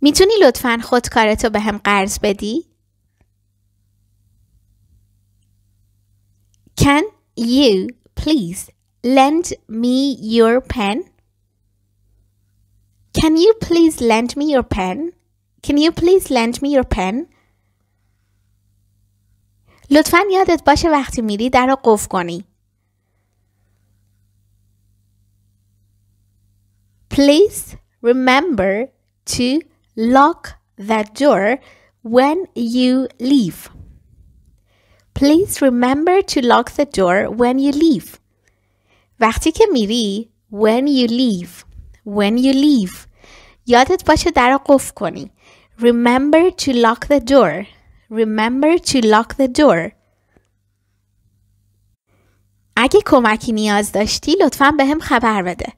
میتونی لطفا خودکارتو به هم قرض بدی؟ Can you please lend me your pen? Can you please lend me your pen? Can you please lend me your pen? لطفا یادت باشه وقتی میری در رو قفل کنی. Please remember to Lock the door when you leave. Please remember to lock the door when you leave. وقتی که میری when you leave when you leave یادت باشه در قفل کنی. Remember to lock the door. Remember to lock the door. اگه کمکی نیاز داشتی لطفا به هم خبر بده.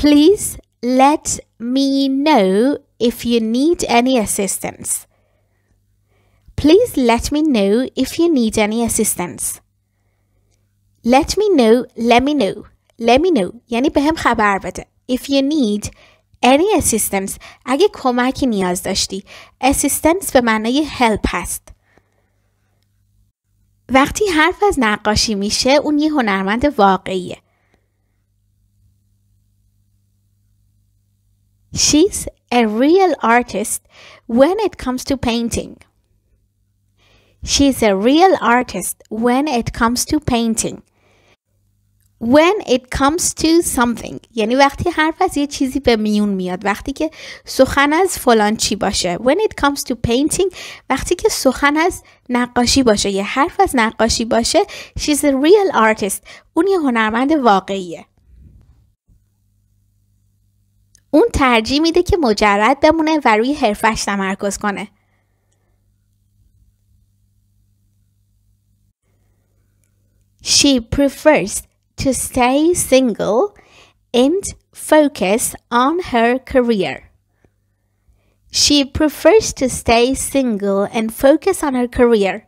Please let me know if you need any assistance. Please let me know if you need any assistance. Let me know, let me know, let me know یعنی به هم خبر بده. If you need any assistance اگه کمکی نیاز داشتی assistance به معنی help هست. وقتی حرف از نقاشی میشه اون یه هنرمند واقعیه. She's a real artist when it comes to painting. She's a real artist when it comes to painting. When it comes to something یعنی وقتی حرف از یه چیزی به میون میاد وقتی که سخن از فلان چی باشه When it comes to painting وقتی که سخن از نقاشی باشه یه حرف از نقاشی باشه She's a real artist اون یه هنرمند واقعیه اون ترجیح میده که مجرد بمونه و روی حرفش تمرکز کنه. She prefers to stay single and focus on her career. She prefers to stay single and focus on her career.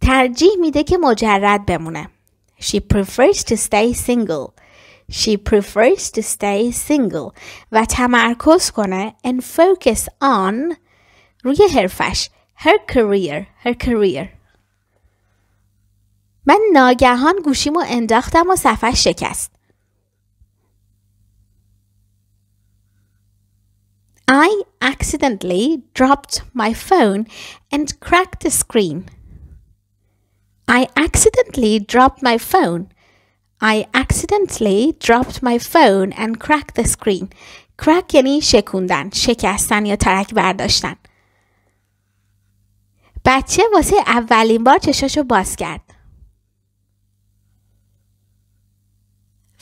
ترجیح میده که مجرد بمونه. She prefers to stay single She prefers to stay single و تمرکز کنه and focus on روی حرفش her career her career من ناگهان گوشیمو انداختم و شکست I accidentally dropped my phone and cracked the screen. I accidentally dropped my phone I accidentally dropped my phone and cracked the screen. crack یعنی شکوندن، شکستن یا ترک برداشتن. بچه واسه اولین بار چشاشو باز کرد.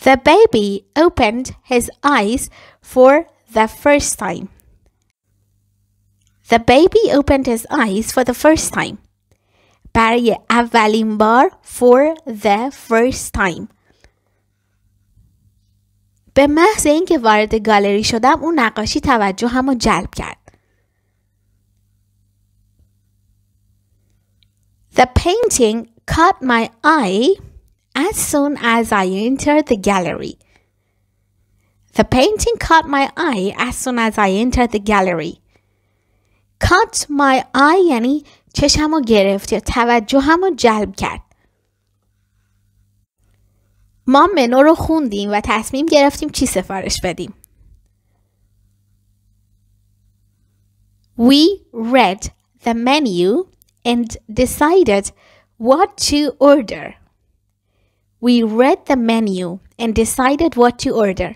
The baby opened his eyes for the first time. The baby opened his eyes for the first time. برای اولین بار for the first time. به محض اینکه وارد گالری شدم اون نقاشی توجه همو جلب کرد. The painting caught my eye as soon as I entered the gallery. The painting caught my eye as soon as I entered the gallery. Caught my eye یعنی چشمو گرفت یا توجهمو جلب کرد. ما منو رو خوندیم و تصمیم گرفتیم چی سفارش بدیم. We read the menu and decided what to order. We read the menu and decided what to order.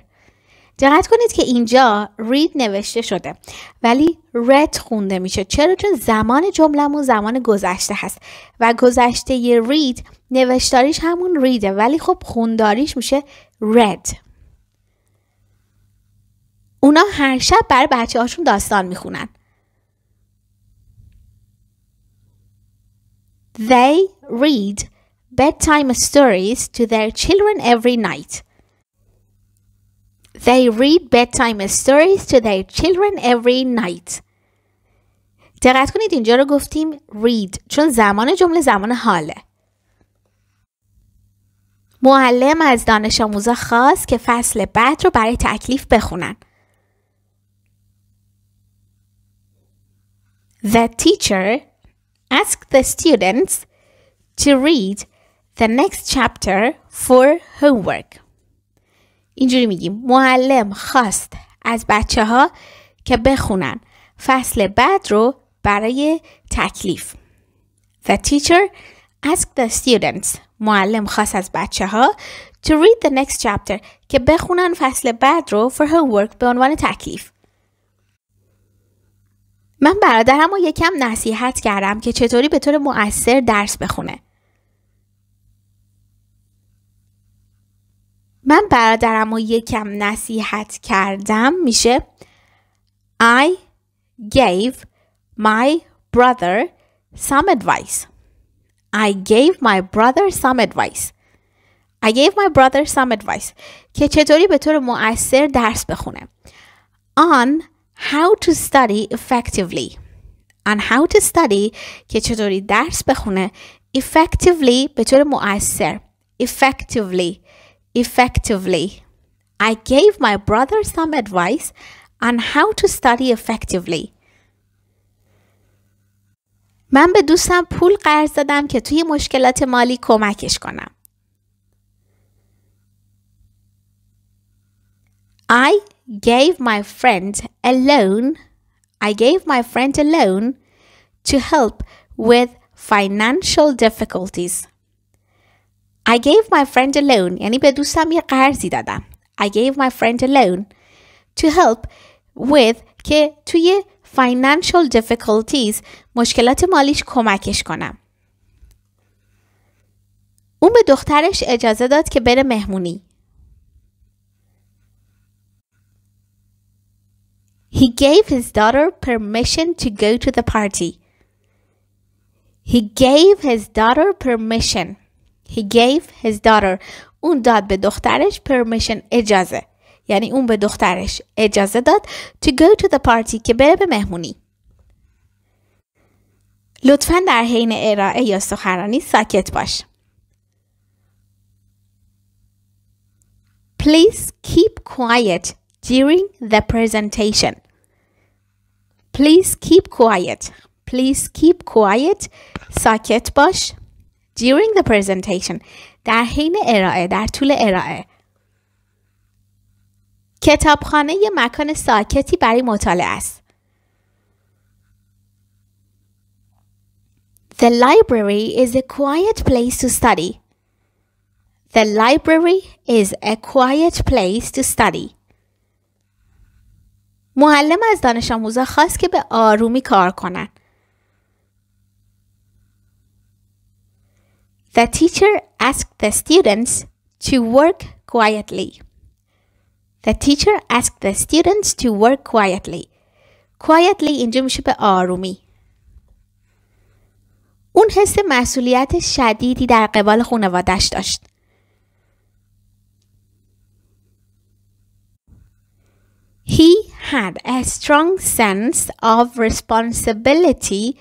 دقت کنید که اینجا رید نوشته شده ولی رد خونده میشه چرا چون زمان جملهمون زمان گذشته هست و گذشته رید نوشتاریش همون ریده ولی خب خونداریش میشه رد اونا هر شب برای بچه هاشون داستان میخونن They read bedtime stories to their children every night. They read bedtime stories to their children every night. دقت کنید اینجا رو گفتیم read چون زمان جمله زمان حاله. معلم از دانش آموزا خواست که فصل بعد رو برای تکلیف بخونن. The teacher asked the students to read the next chapter for homework. اینجوری میگیم معلم خواست از بچه ها که بخونن فصل بعد رو برای تکلیف The teacher asked the students معلم خواست از بچه ها to read the next chapter که بخونن فصل بعد رو for homework به عنوان تکلیف من برادرم رو یکم نصیحت کردم که چطوری به طور مؤثر درس بخونه من برادرم و یکم نصیحت کردم میشه I gave my brother some advice. I gave my brother some advice. I gave my brother some advice. که چطوری به طور مؤثر درس بخونه. On how to study effectively. On how to study که چطوری درس بخونه effectively به طور مؤثر. Effectively effectively. I gave my brother some advice on how to study effectively. من به دوستم پول قرض دادم که توی مشکلات مالی کمکش کنم. I gave my friend a loan. I gave my friend a loan to help with financial difficulties. I gave my friend a loan یعنی به دوستم یه قرضی دادم I gave my friend a loan to help with که توی financial difficulties مشکلات مالیش کمکش کنم اون به دخترش اجازه داد که بره مهمونی He gave his daughter permission to go to the party. He gave his daughter permission. He gave his daughter. اون داد به دخترش permission اجازه. یعنی اون به دخترش اجازه داد to go to the party که بره به مهمونی. لطفا در حین ارائه یا سخنرانی ساکت باش. Please keep quiet during the presentation. Please keep quiet. Please keep quiet. ساکت باش during the presentation در حین ارائه در طول ارائه کتابخانه یه مکان ساکتی برای مطالعه است The library is a quiet place to study. The library is a quiet place to study. معلم از دانش آموزا خواست که به آرومی کار کنند. The teacher asked the students to work quietly. The teacher asked the students to work quietly. quietly اینجا میشه به آرومی. اون حس مسئولیت شدیدی در قبال خانوادش داشت. He had a strong sense of responsibility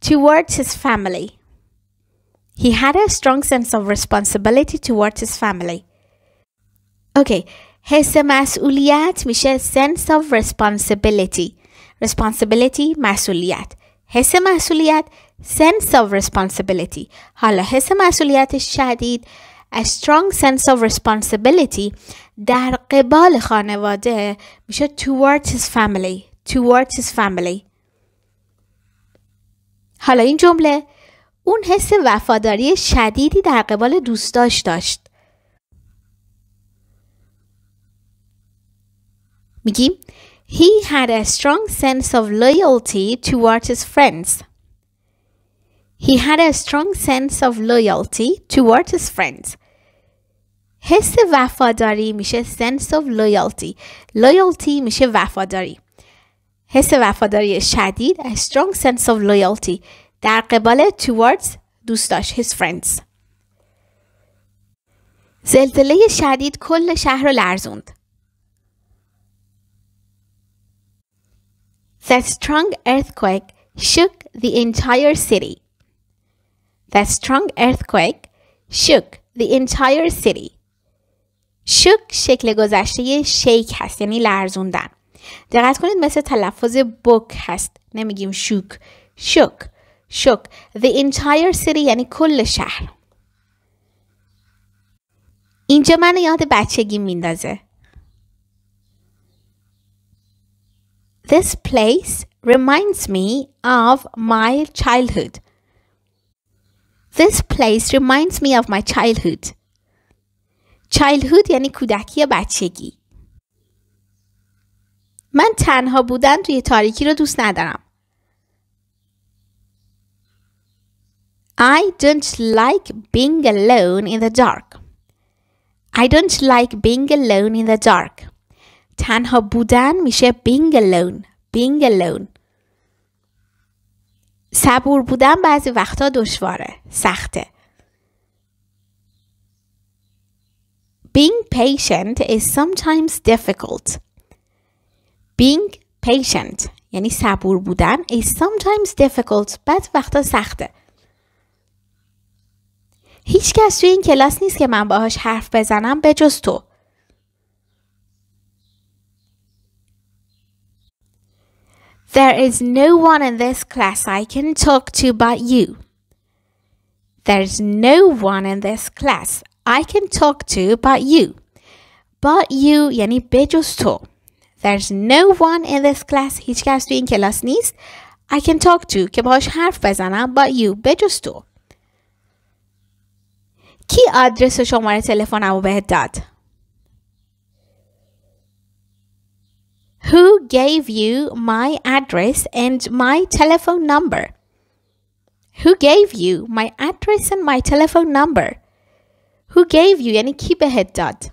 towards his family. He had a strong sense of responsibility towards his family. Okay, حس مسئولیت میشه sense of responsibility. Responsibility مسئولیت. حس مسئولیت sense of responsibility. حالا حس مسئولیت شدید a strong sense of responsibility در قبال خانواده میشه towards his family. Towards his family. حالا این جمله اون حس وفاداری شدیدی در قبال دوستاش داشت میگیم He had a strong sense of loyalty towards his friends. He had a strong sense of loyalty towards his friends. حس وفاداری میشه sense of loyalty. Loyalty میشه وفاداری. حس وفاداری شدید a strong sense of loyalty. در قبال towards دوستاش his friends زلزله شدید کل شهر رو لرزوند The strong earthquake shook the entire city. The strong earthquake shook the entire city. شک شکل گذشته شیک هست یعنی لرزوندن. دقت کنید مثل تلفظ بک هست. نمیگیم شوک. شک. shook the entire city یعنی کل شهر اینجا من یاد بچگی میندازه This place reminds me of my childhood. This place reminds me of my childhood. Childhood یعنی کودکی یا بچگی. من تنها بودن توی تاریکی رو دوست ندارم. I don't like being alone in the dark. I don't like being alone in the dark. تنها بودن میشه being alone. Being alone. صبور بودن بعضی وقتا دشواره. سخته. Being patient is sometimes difficult. Being patient یعنی صبور بودن is sometimes difficult. بعضی وقتا سخته. هیچ کس توی این کلاس نیست که من باهاش حرف بزنم به جز تو. There is no one in this class I can talk to but you. There is no one in this class I can talk to but you. But you یعنی جز تو. There's no one in this class هیچ کس توی این کلاس نیست. I can talk to که باهاش حرف بزنم but you جز تو. ki adresi xomar telefona u dad. Who gave you my address and my telephone number? Who gave you my address and my telephone number? Who gave you yani کی بهت داد؟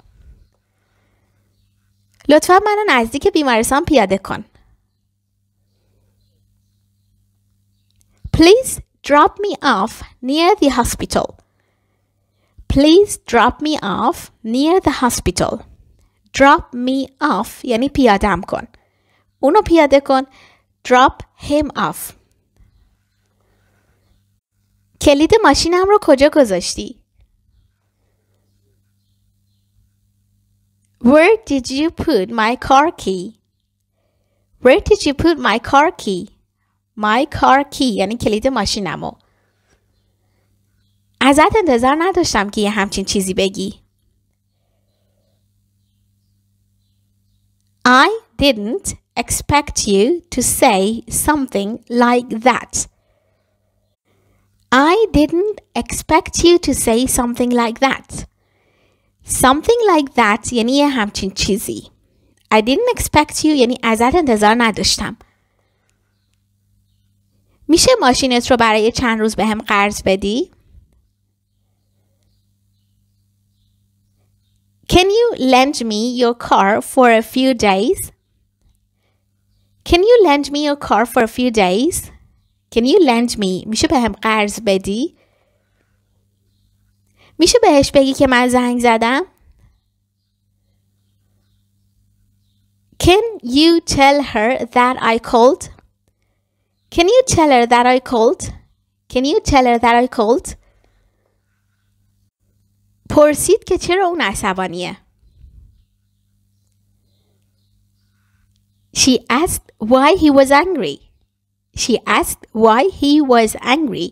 لطفا منو نزدیک بیمارستان پیاده کن. Please drop me off near the hospital. Please drop me off near the hospital. Drop me off یعنی پیادم کن. اونو پیاده کن. Drop him off. کلید ماشینم رو کجا گذاشتی؟ Where did you put my car key? Where did you put my car key? My car key یعنی کلید ماشینمو. ازت انتظار نداشتم که یه همچین چیزی بگی. I didn't expect you to say something like that. I didn't expect you to say something like that. Something like that یعنی یه همچین چیزی. I didn't expect you یعنی ازت انتظار نداشتم. میشه ماشینت رو برای چند روز به هم قرض بدی؟ Can you lend me your car for a few days? Can you lend me your car for a few days? Can you lend me? میشه به هم قرض بدی؟ میشه بهش بگی که من زنگ زدم؟ Can you tell her that I called? Can you tell her that I called? Can you tell her that I called? پرسید که چرا اون عصبانیه She asked why he was angry. She asked why he was angry.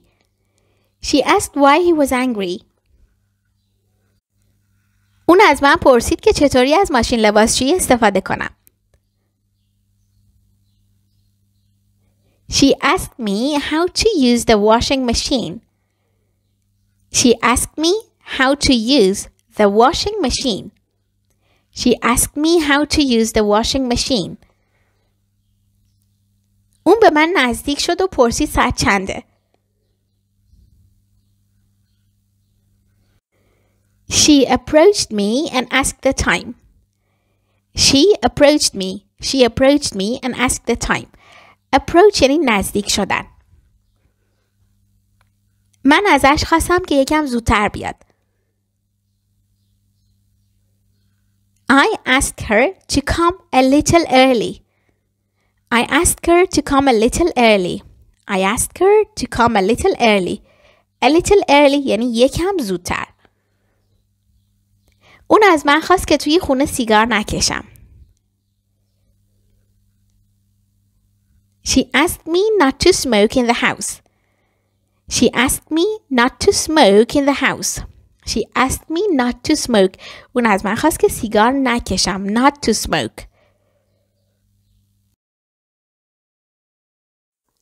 She asked why he was angry. اون از من پرسید که چطوری از ماشین لباسشویی استفاده کنم. She asked me how to use the washing machine. She asked me how to use the washing machine. She asked me how to use the washing machine. اون به من نزدیک شد و پرسید ساعت چنده. She approached me and asked the time. She approached me. She approached me and asked the time. Approach یعنی نزدیک شدن. من ازش خواستم که یکم زودتر بیاد. I asked her to come a little early. I asked her to come a little early. I asked her to come a little early. A little early یعنی یکم زودتر. اون از من خواست که توی خونه سیگار نکشم. She asked me not to smoke in the house. She asked me not to smoke in the house. She asked me not to smoke. اون از من خواست که سیگار نکشم. Not to smoke.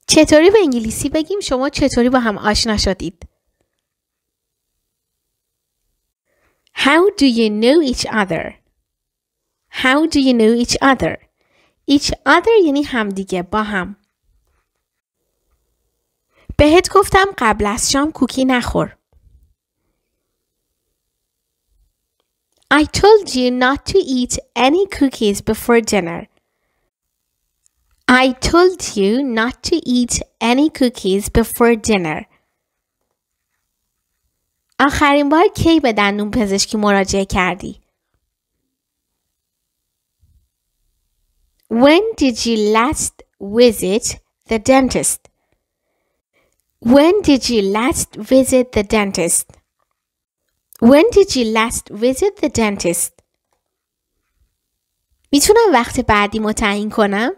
چطوری به انگلیسی بگیم شما چطوری با هم آشنا شدید؟ How do you know each other? How do you know each other? Each other یعنی همدیگه با هم. بهت گفتم قبل از شام کوکی نخور. I told you not to eat any cookies before dinner. I told you not to eat any cookies before dinner. آخرین بار کی به دندون پزشکی مراجعه کردی؟ When did you last visit the dentist? When did you last visit the dentist? When did you last visit the dentist? میتونم وقت بعدی متعین کنم؟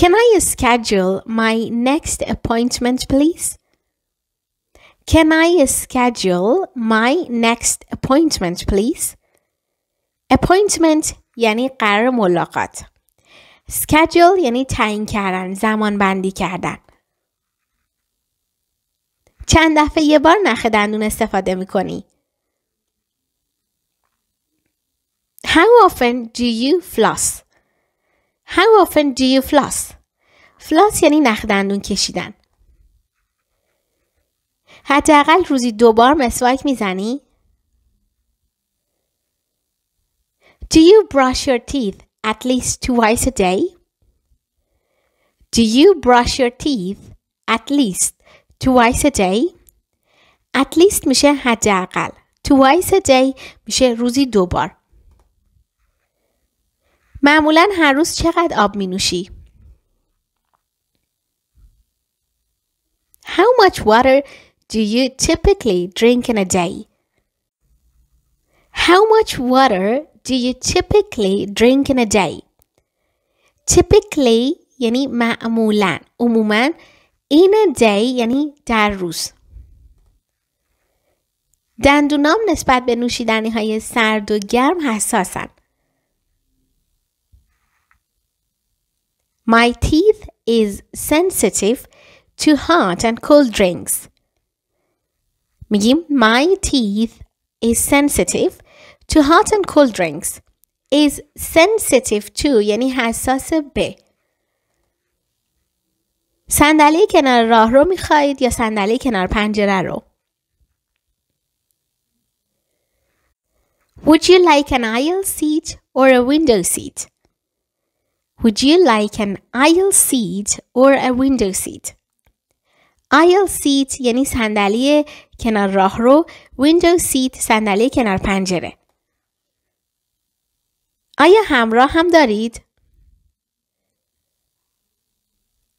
Can I schedule my next appointment please? Can I schedule my next appointment please? Appointment یعنی قرار ملاقات. Schedule یعنی تعیین کردن، زمان بندی کردن. چند دفعه یه بار نخ دندون استفاده کنی؟ How often do you floss? How often do you floss? فلاس یعنی نخ دندون کشیدن. حداقل روزی دو بار مسواک میزنی؟ Do you brush your teeth at least twice a day? Do you brush your teeth at least twice a day at least میشه حداقل twice a day میشه روزی دوبار معمولا هر روز چقدر آب می نوشی؟ How much water do you typically drink in a day? How much water do you typically drink in a day? Typically یعنی معمولا عموما این دی یعنی در روز دندونام نسبت به نوشیدنی های سرد و گرم حساسن. My teeth is sensitive to hot and cold drinks. میگیم my teeth is sensitive to hot and cold drinks. is sensitive to یعنی حساس به. صندلی کنار راه رو میخواهید یا صندلی کنار پنجره رو Would you like an aisle seat or a window seat? Would you like an aisle seat or a window seat? aisle seat یعنی صندلی کنار راه رو window seat صندلی کنار پنجره آیا همراه هم دارید؟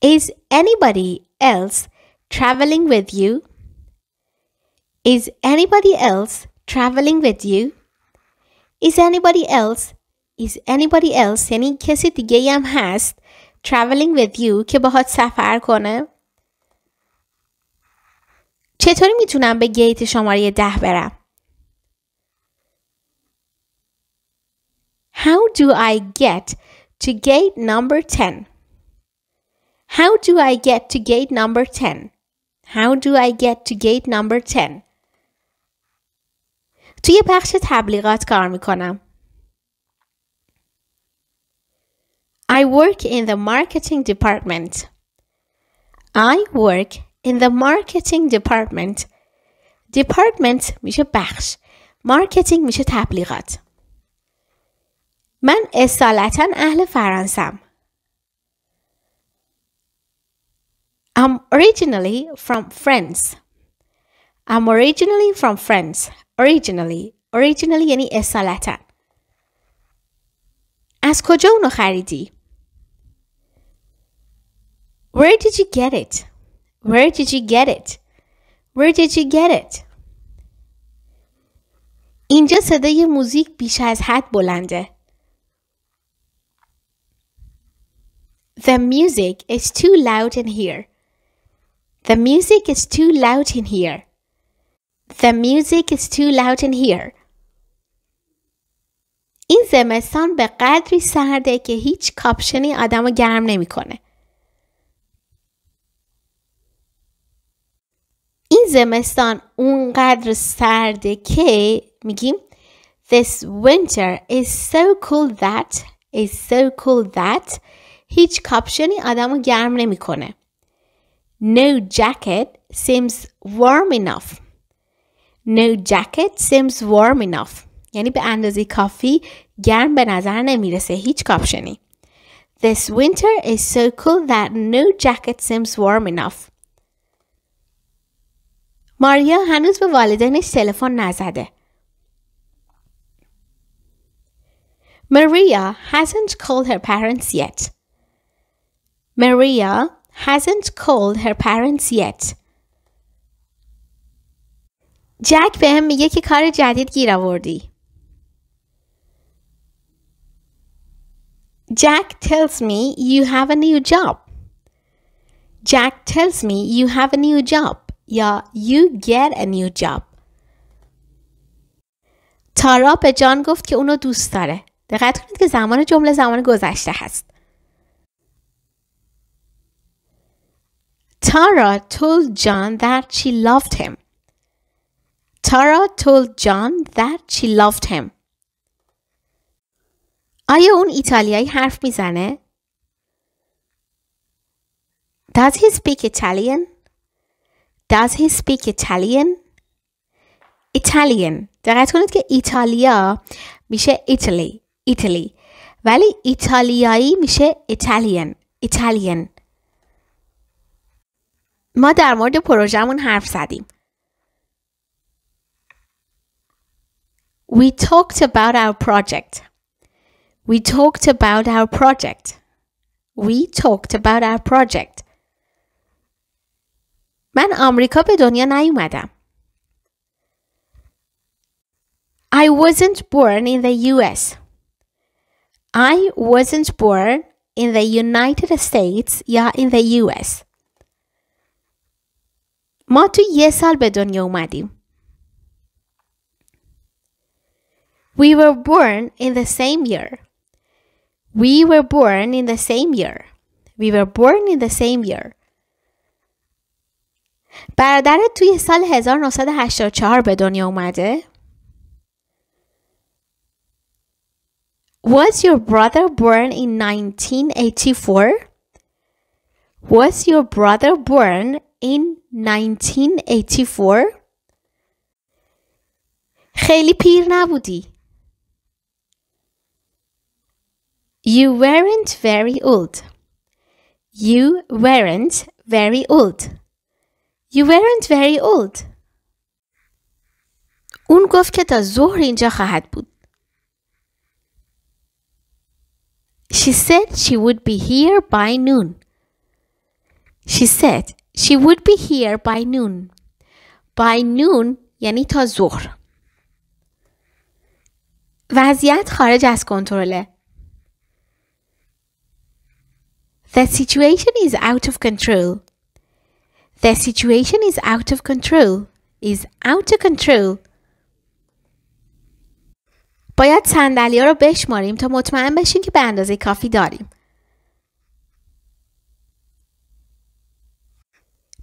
Is anybody else traveling with you? Is anybody else traveling with you? Is anybody else is anybody else یعنی کسی دیگه هم هست traveling with you که باهات سفر کنه چطوری میتونم به گیت شماره ده برم How do I get to gate number 10 how do I get to gate number 10? How do I get to gate number 10? توی بخش تبلیغات کار میکنم. I work in the marketing department. I work in the marketing department. Department میشه بخش. مارکتینگ میشه تبلیغات. من اصالتا اهل فرانسم. I'm originally from France. I'm originally from France. Originally. Originally یعنی اصالتا. از کجا اونو خریدی؟ Where did you get it? Where did you get it? Where did you get it? اینجا صدای موزیک بیش از حد بلنده. The music is too loud in here. The music is too loud in here. The music is too loud in here. این زمستان به قدری سرده که هیچ کاپشنی آدم رو گرم نمیکنه. این زمستان اونقدر سرده که میگیم This winter is so cool that is so cool that هیچ کاپشنی آدم رو گرم نمیکنه. No jacket seems warm enough. No jacket seems warm enough. یعنی به اندازه کافی گرم به نظر نمیرسه هیچ کاپشنی. This winter is so cool that no jacket seems warm enough. ماریا هنوز به والدینش تلفن نزده. Maria hasn't called her parents yet. Maria hasn't called her parents yet. جک به هم میگه که کار جدید گیر آوردی. Jack tells me you have a new job. Jack tells me you have a new job یا you get a new job. تارا به جان گفت که اونو دوست داره. دقت کنید که زمان جمله زمان گذشته هست. Tara told John that she loved him. Tara told John that she loved him. آیا اون ایتالیایی حرف میزنه؟ Does he speak Italian? Does he speak Italian? Italian دقت کنید که ایتالیا میشه Italy Italy ولی ایتالیایی میشه Italian Italian ما در مورد پروژمون حرف زدیم. We talked about our project. We talked about our project. We talked about our project. من آمریکا به دنیا نیومدم. I wasn't born in the US. I wasn't born in the United States یا in the US. ما تو یه سال به دنیا اومدیم. We were born in the same year. We were born in the same year. We were born in the same year. برادرت توی سال 1984 به دنیا اومده؟ Was your brother born in 1984? Was your brother born in 1984 خیلی پیر نبودی. You weren't very old. You weren't very old. You weren't very old. اون گفت که تا ظهر اینجا خواهد بود. She said she would be here by noon. She said she would be here by noon. By noon یعنی تا ظهر. وضعیت خارج از کنترله. The situation is out of control. The situation is out of control. Is out of control. باید صندلیا رو بشماریم تا مطمئن بشیم که به اندازه کافی داریم.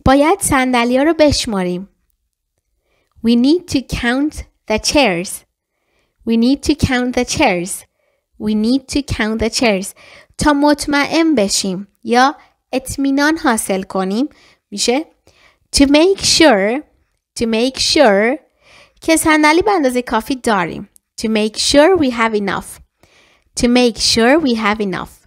باید سندلیا رو بشماریم. We need to count the chairs. We need to count the chairs. We need to count the chairs. تا مطمئن بشیم یا اطمینان حاصل کنیم میشه to make sure to make sure که صندلی به اندازه کافی داریم to make sure we have enough to make sure we have enough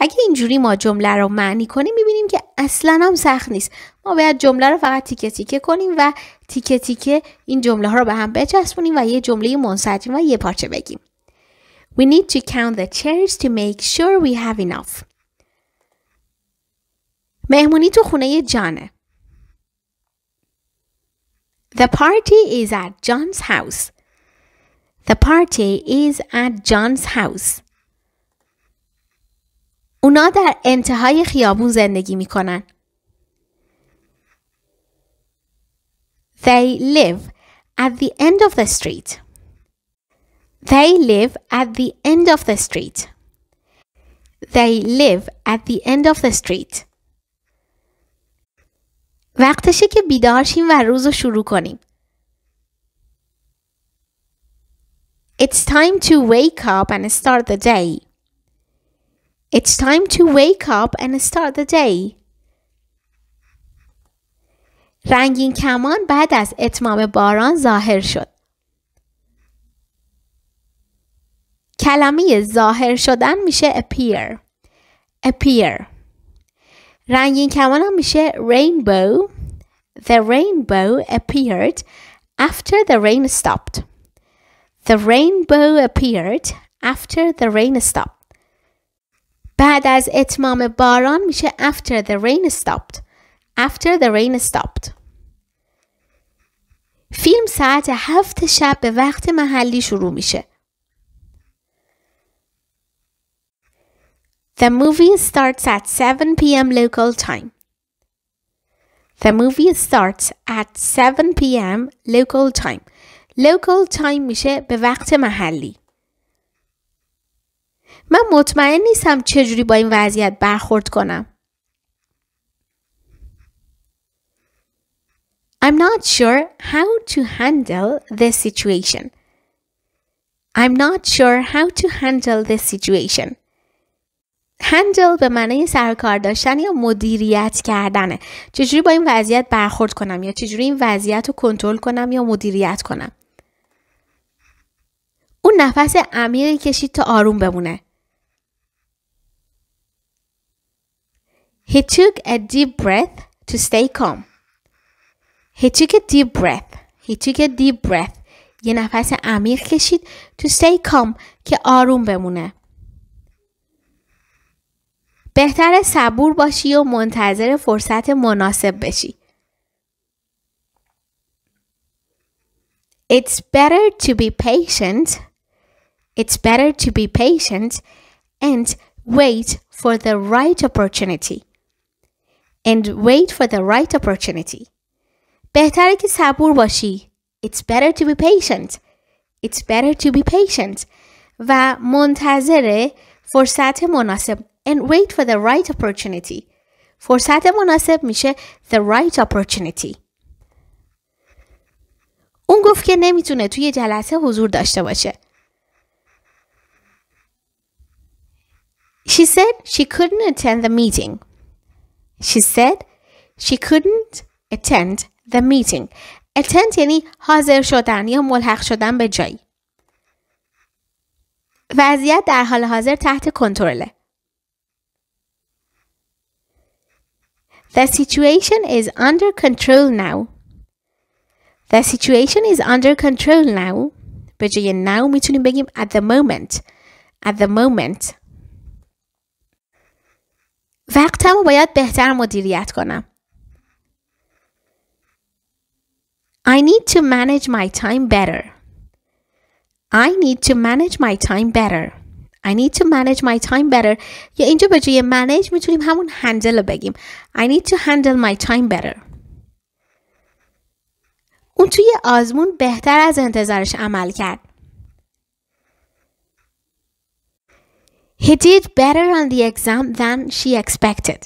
اگه اینجوری ما جمله رو معنی کنیم میبینیم که اصلا هم سخت نیست ما باید جمله رو فقط تیکه تیکه کنیم و تیکه تیکه این جمله ها رو به هم بچسبونیم و یه جمله منسجم و یه پارچه بگیم We need to count the chairs to make sure we have enough. مهمونی تو خونه جانه. The party is at John's house. The party is at John's house. اونا در انتهای خیابون زندگی می کنن. They live at the end of the street. They live at the end of the street. They live at the end of the street. وقتشه که بیدار شیم و روزو شروع کنیم. It's time to wake up and start the day. It's time to wake up and start the day. رنگین کمان بعد از اتمام باران ظاهر شد. کلمه ظاهر شدن میشه appear. appear. رنگین کمان هم میشه rainbow. The rainbow appeared after the rain stopped. The rainbow appeared after the rain stopped. بعد از اتمام باران میشه after the rain stopped after the rain stopped فیلم ساعت هفت شب به وقت محلی شروع میشه The movie starts at 7 p.m. local time. The movie starts at 7 p.m. local time. Local time میشه به وقت محلی. من مطمئن نیستم چجوری با این وضعیت برخورد کنم. I'm not sure how to handle this situation. I'm not sure how to handle this situation. handle به معنی سرکار داشتن یا مدیریت کردنه چجوری با این وضعیت برخورد کنم یا چجوری این وضعیت رو کنترل کنم یا مدیریت کنم اون نفس عمیقی کشید تا آروم بمونه He took a deep breath to stay calm. He took a deep breath. He took a deep breath. یه نفس عمیق کشید to stay calm که آروم بمونه. بهتر صبور باشی و منتظر فرصت مناسب بشی. It's better to be patient. It's better to be patient and wait for the right opportunity and wait for the right opportunity. بهتره که صبور باشی. It's better to be patient. It's better to be patient. و منتظر فرصت مناسب and wait for the right opportunity. فرصت مناسب میشه the right opportunity. اون گفت که نمیتونه توی جلسه حضور داشته باشه. She said she couldn't attend the meeting she said she couldn't attend the meeting. Attend یعنی حاضر شدن یا ملحق شدن به جایی. وضعیت در حال حاضر تحت کنترله. The situation is under control now. The situation is under control now. به جای now میتونیم بگیم at the moment. At the moment. وقتم رو باید بهتر مدیریت کنم. I need to manage my time better. I need to manage my time better. I need to manage my time better. یا اینجا به جای manage میتونیم همون handle رو بگیم. I need to handle my time better. اون توی آزمون بهتر از انتظارش عمل کرد. He did better on the exam than she expected.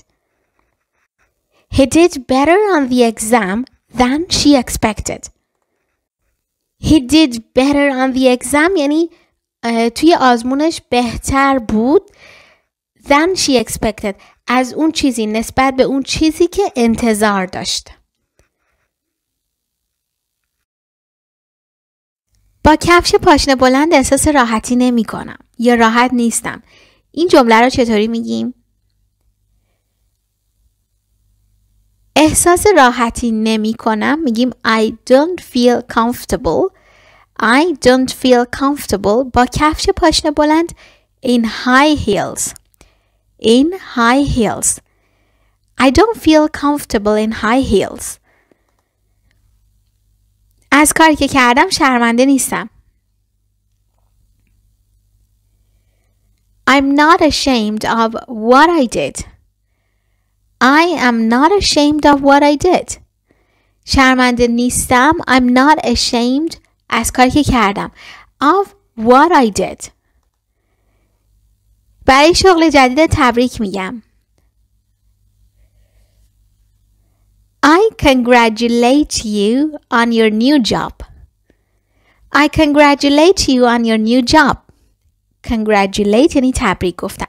He did better on the exam than she expected. He did better on the exam یعنی توی آزمونش بهتر بود than she expected از اون چیزی نسبت به اون چیزی که انتظار داشت. با کفش پاشنه بلند احساس راحتی نمی کنم یا راحت نیستم. این جمله رو چطوری میگیم؟ احساس راحتی نمی کنم میگیم I don't feel comfortable I don't feel comfortable با کفش پاشنه بلند in high heels in high heels I don't feel comfortable in high heels از کاری که کردم شرمنده نیستم I'm not ashamed of what I did. I am not ashamed of what I did. شرمنده نیستم. I'm not ashamed از کاری که کردم. Of what I did. برای شغل جدید تبریک میگم. I congratulate you on your new job. I congratulate you on your new job. congratulate یعنی تبریک گفتن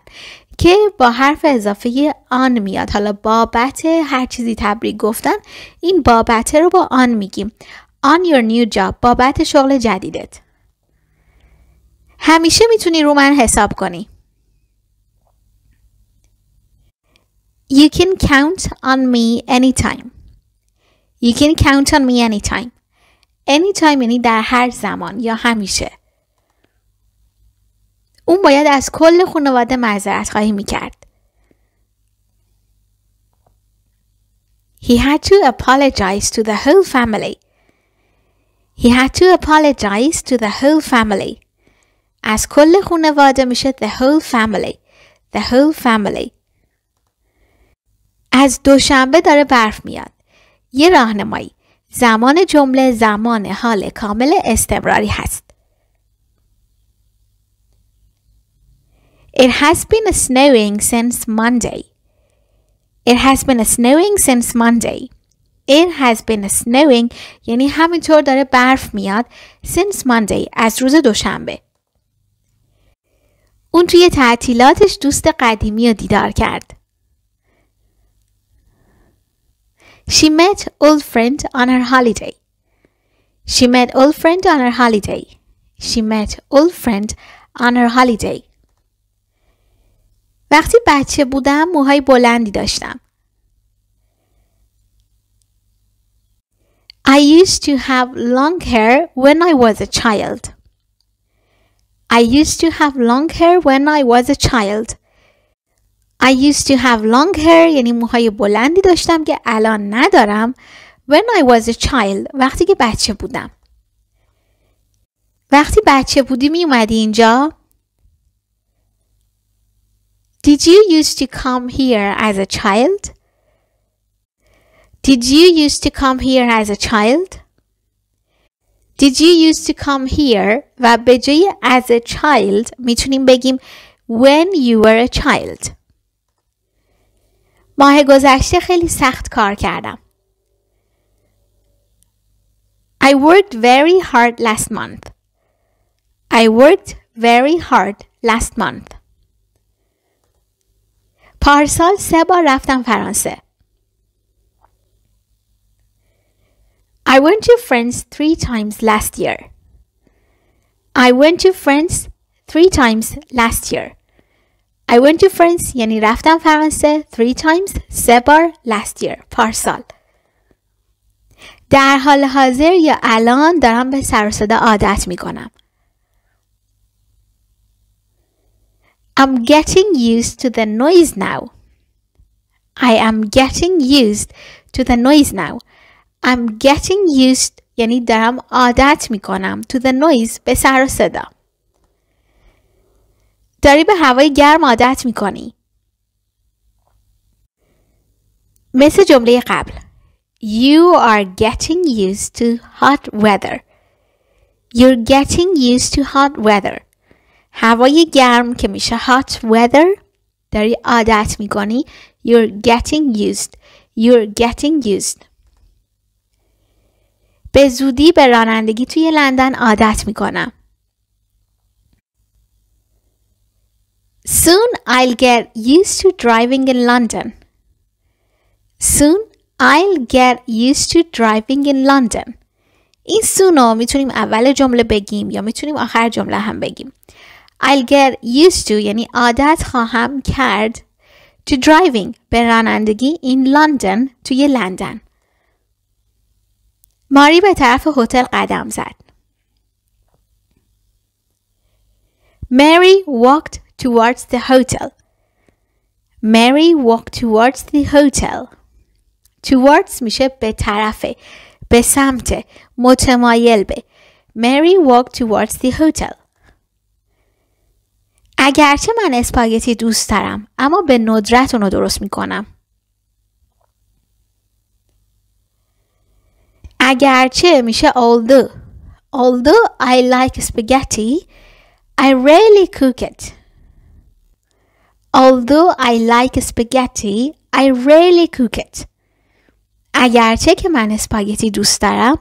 که با حرف اضافه آن میاد حالا بابت هر چیزی تبریک گفتن این بابته رو با آن میگیم on your new job بابت شغل جدیدت همیشه میتونی رو من حساب کنی You can count on me anytime You can count on me anytime Anytime یعنی در هر زمان یا همیشه اون باید از کل خانواده معذرت خواهی میکرد. He had to apologize to the whole family. He had to apologize to the whole family. از کل خانواده میشه the whole family. The whole family. از دوشنبه داره برف میاد. یه راهنمایی. زمان جمله زمان حال کامل استمراری هست. It has been snowing since Monday. It has been snowing since Monday. It has been snowing یعنی همینطور داره برف میاد since Monday از روز دوشنبه. اون توی تعطیلاتش دوست قدیمی رو دیدار کرد. She met old friend on her holiday. She met old friend on her holiday. She met old friend on her holiday. وقتی بچه بودم موهای بلندی داشتم. I used to have long hair when I was a child. I used to have long hair when I was a child. I used to have long hair یعنی موهای بلندی داشتم که الان ندارم when I was a child وقتی که بچه بودم وقتی بچه بودی می اومدی اینجا Did you used to come here as a child? Did you used to come here as a child? Did you used to come here و به جای as a child میتونیم بگیم when you were a child. ماه گذشته خیلی سخت کار کردم. I worked very hard last month. I worked very hard last month. پارسال سه بار رفتم فرانسه. I went to France three times last year. I went to France three times last year. I went to France یعنی رفتم فرانسه three times سه بار last year پارسال. در حال حاضر یا الان دارم به سر عادت می کنم. I'm getting used to the noise now. I am getting used to the noise now. I'm getting used یعنی دارم عادت میکنم to the noise به سر و صدا. داری به هوای گرم عادت میکنی. مثل جمله قبل You are getting used to hot weather. You're getting used to hot weather. هوای گرم که میشه hot weather داری عادت میکنی you're getting used you're getting used به زودی به رانندگی توی لندن عادت میکنم Soon I'll get used to driving in London. Soon I'll get used to driving in London. این سونو میتونیم اول جمله بگیم یا میتونیم آخر جمله هم بگیم. I'll get used to یعنی عادت خواهم کرد to driving به رانندگی in London توی لندن. ماری به طرف هتل قدم زد. Mary walked towards the hotel. Mary walked towards the hotel. Towards میشه به طرف به سمت متمایل به Mary walked towards the hotel. اگرچه من اسپاگتی دوست دارم اما به ندرت اونو درست میکنم اگرچه میشه although although I like spaghetti I rarely cook it although I like spaghetti I rarely cook it اگرچه که من اسپاگتی دوست دارم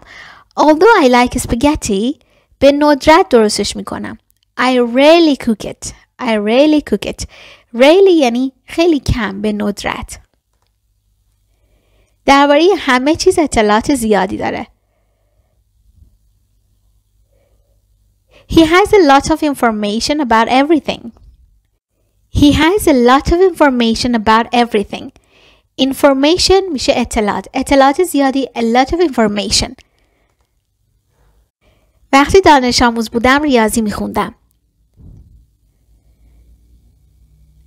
although I like spaghetti به ندرت درستش میکنم I rarely cook it I rarely cook it. Rarely یعنی خیلی کم به ندرت. درباره همه چیز اطلاعات زیادی داره. He has a lot of information about everything. He has a lot of information about everything. Information میشه اطلاعات. اطلاعات زیادی a lot of information. وقتی دانش آموز بودم ریاضی میخوندم.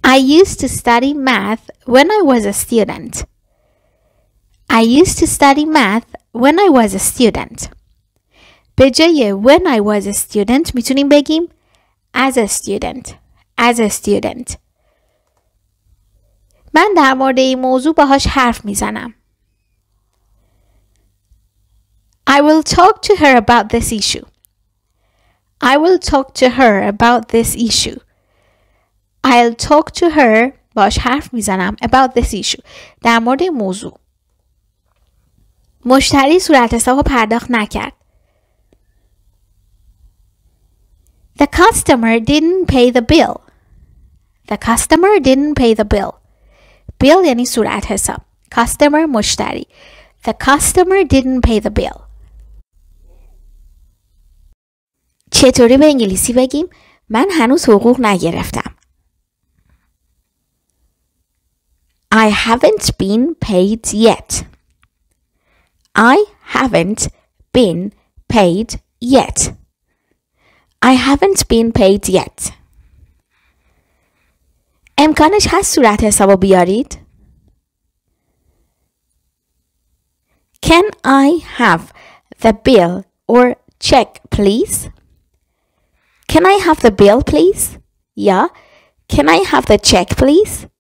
I used to study math when I was a student. I used to study math when I was a student. به جای when I was a student میتونیم بگیم as a student. As a student. من در مورد این موضوع باهاش حرف میزنم. I will talk to her about this issue. I will talk to her about this issue. I'll talk to her باش حرف میزنم about this issue در مورد این موضوع مشتری صورت حساب پرداخت نکرد The customer didn't pay the bill The customer didn't pay the bill Bill یعنی صورت حساب Customer مشتری The customer didn't pay the bill چطوری به انگلیسی بگیم؟ من هنوز حقوق نگرفتم I haven't been paid yet. I haven't been paid yet. I haven't been paid yet. امکانش هست صورت حساب بیارید؟ Can I have the bill or check please? Can I have the bill please? Yeah. Can I have the check please?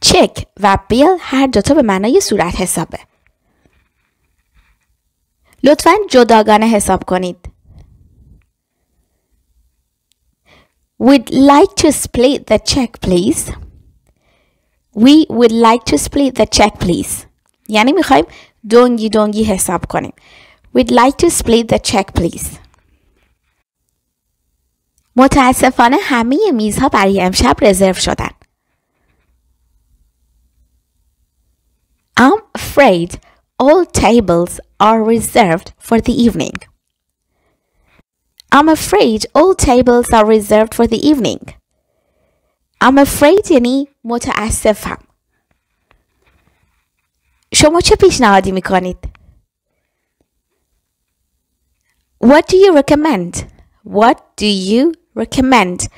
چک و بیل هر دوتا به معنای صورت حسابه. لطفا جداگانه حساب کنید. We'd like to split the check please. We would like to split the check please. یعنی میخوایم دونگی دونگی حساب کنیم. We'd like to split the check please. متاسفانه همه میزها برای امشب رزرو شدن. I'm afraid all tables are reserved for the evening. I'm afraid all tables are reserved for the evening. I'm afraid یعنی متاسفم. شما چه پیشنهادی می What do you recommend? What do you recommend?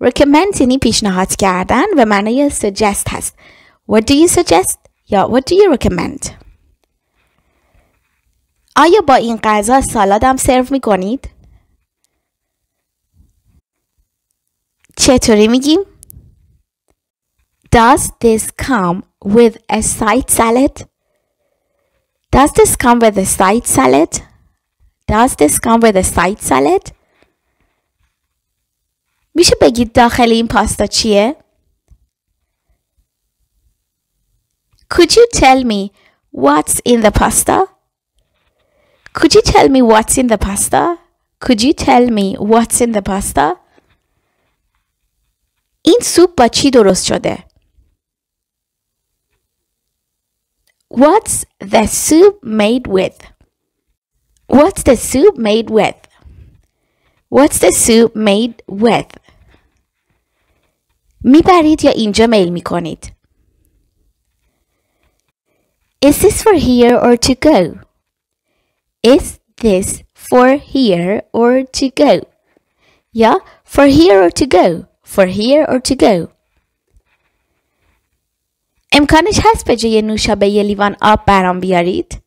Recommend یعنی پیشنهاد کردن و معنای suggest هست. What do you suggest? Yeah, what do you recommend? آیا با این غذا سالادم سرو می کنید؟ چطوری میگیم؟ Does this come with a side salad? Does this come with a side salad? Does this come with a side salad? میشه بگید داخل این پاستا چیه؟ Could you tell me what's in the pasta? Could you tell me what's in the pasta? Could you tell me what's in the pasta? In سوپ با چی درست شده؟ What's the soup made with? What's the soup made with? What's the soup made with? میبرید یا اینجا میل میکنید؟ is this for here or to go? Is this for here or to go? Yeah, for here or to go? For here or to go? امکانش هست به جای نوشابه یه لیوان آب برام بیارید؟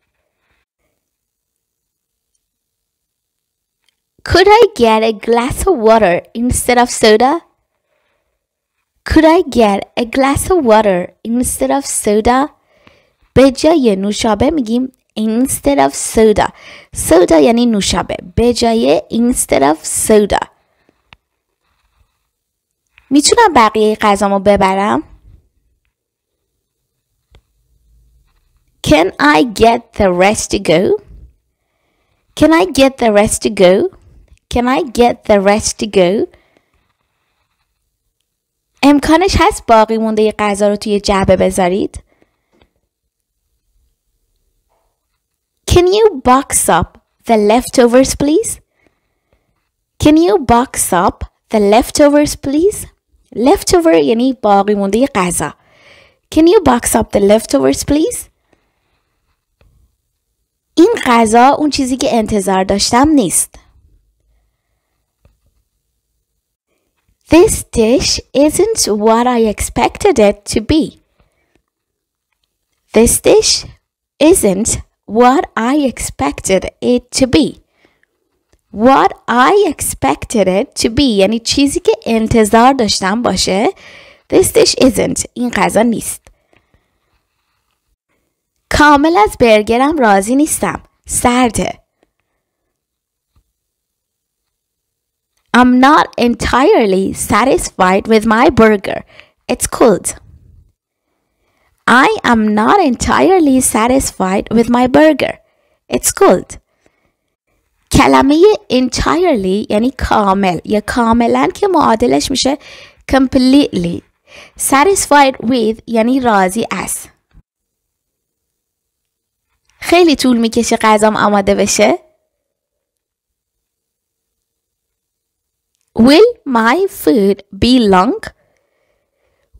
Could I get a glass of water instead of soda? Could I get a glass of water instead of soda? به جای نوشابه میگیم instead of soda soda یعنی نوشابه به جای instead of soda میتونم بقیه غذامو ببرم Can I get the rest to go? Can I get the rest to go? Can I get the rest to go? امکانش هست باقی مونده یه غذا رو توی جعبه بذارید؟ Can you box up the leftovers, please? Can you box up the leftovers, please? Leftover يعني باقي موندي قازا. Can you box up the leftovers, please? این غذا اون چیزی که انتظار داشتم نیست. This dish isn't what I expected it to be. This dish isn't what I expected it to be. What I expected it to be یعنی چیزی که انتظار داشتم باشه This dish isn't این غذا نیست کامل از برگرم راضی نیستم سرده I'm not entirely satisfied with my burger. It's cold. I am not entirely satisfied with my burger. It's cold. کلمه entirely یعنی کامل یا کاملا که معادلش میشه completely satisfied with یعنی راضی از خیلی طول میکشه غذام آماده بشه Will my food be long?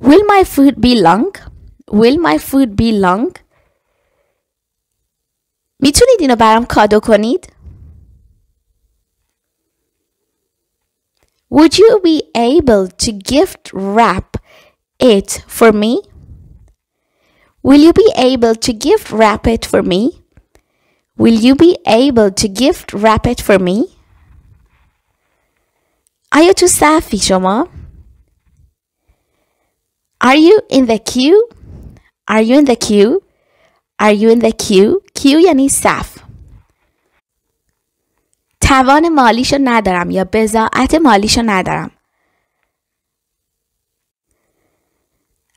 Will my food be long? will my food be long میتونید اینو برام کادو کنید Would you be able to gift wrap it for me? Will you be able to gift wrap it for me? Will you be able to gift wrap it for me? آیا تو صفی شما؟ Are you in the queue? Are you in the queue? Are you in the queue? queue یعنی صف. توان مالیشو ندارم یا بزاعت مالیشو ندارم.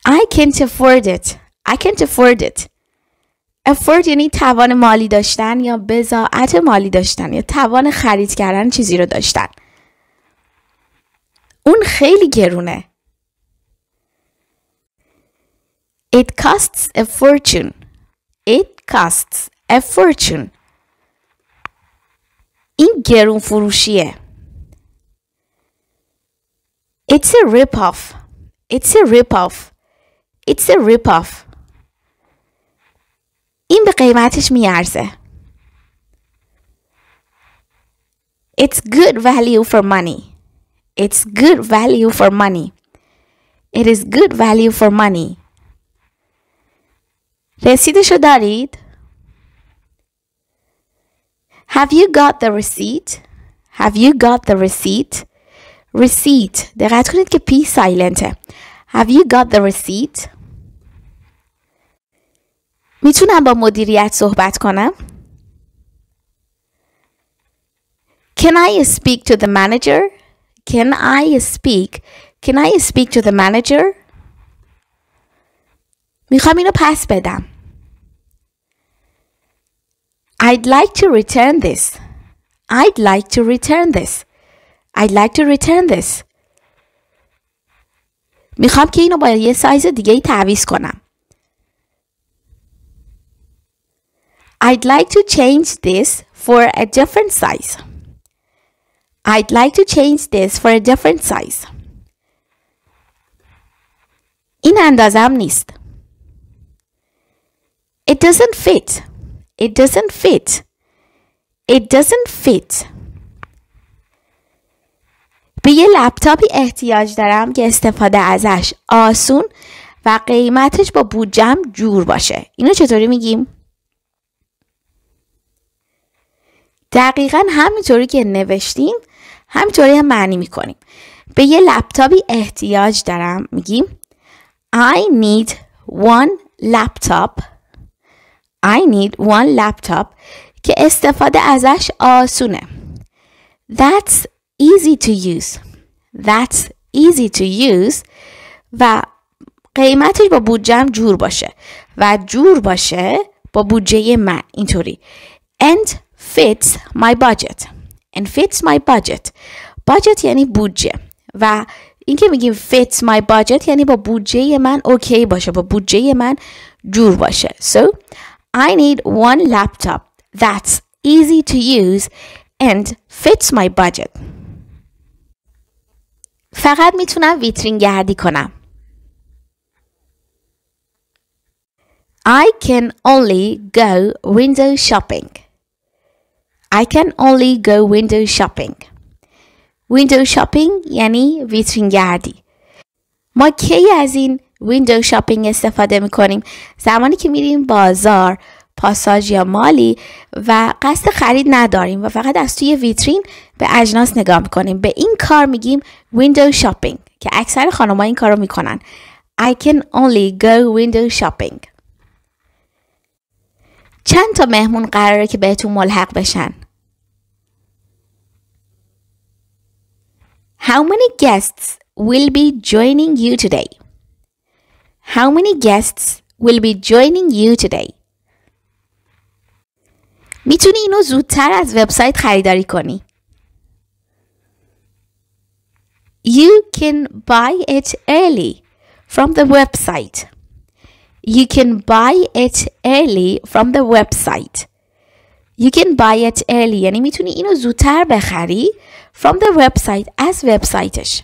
I can't afford it. I can't afford it. afford یعنی توان مالی داشتن یا بزاعت مالی داشتن یا توان خرید کردن چیزی رو داشتن. اون خیلی گرونه. It costs a fortune. It costs a fortune. این گرون فروشیه. It's a rip-off. It's a rip-off. It's a rip-off. این به قیمتش میارزه. It's good value for money. It's good value for money. It is good value for money. Recibo شدارید؟ Have you got the receipt? Have you got the receipt? Receipt. دقت کنید که P silent. Have you got the receipt? میتونم با مدیریت صحبت کنم؟ Can I speak to the manager? Can I speak? Can I speak to the manager? میخوام اینو پس بدم I'd like to return this I'd like to return this I'd like to return this میخوام که اینو با یه سایز دیگه ای کنم I'd like to change this for a different size. I'd like to change this for a different size. این اندازم نیست. It doesn't fit. It doesn't fit. It doesn't fit. به یه لپتاپی احتیاج دارم که استفاده ازش آسون و قیمتش با بودجم جور باشه. اینو چطوری میگیم؟ دقیقا همینطوری که نوشتیم همینطوری هم معنی میکنیم. به یه لپتاپی احتیاج دارم میگیم I need one laptop I need one laptop که استفاده ازش آسونه That's easy to use That's easy to use و قیمتش با بودجم جور باشه و جور باشه با بودجه من اینطوری and fits my budget and fits my budget budget یعنی بودجه و اینکه میگیم fits my budget یعنی با بودجه من اوکی باشه با بودجه من جور باشه so I need one laptop that's easy to use and fits my budget. فقط میتونم ویترین گردی کنم. I can only go window shopping. I can only go window shopping. Window shopping یعنی ویترین گردی. ما کی از این ویندو شاپینگ استفاده می کنیم زمانی که میریم بازار پاساژ یا مالی و قصد خرید نداریم و فقط از توی ویترین به اجناس نگاه میکنیم به این کار میگیم ویندو شاپینگ که اکثر ها این کار رو میکنن I can only go window shopping چند تا مهمون قراره که بهتون ملحق بشن How many guests will be joining you today? how many guests will be joining you today. میتونی اینو زودتر از وبسایت خریداری کنی. You can buy it early from the website. You can buy it early from the website. You can buy it early یعنی میتونی اینو زودتر بخری from the website as وبسایتش.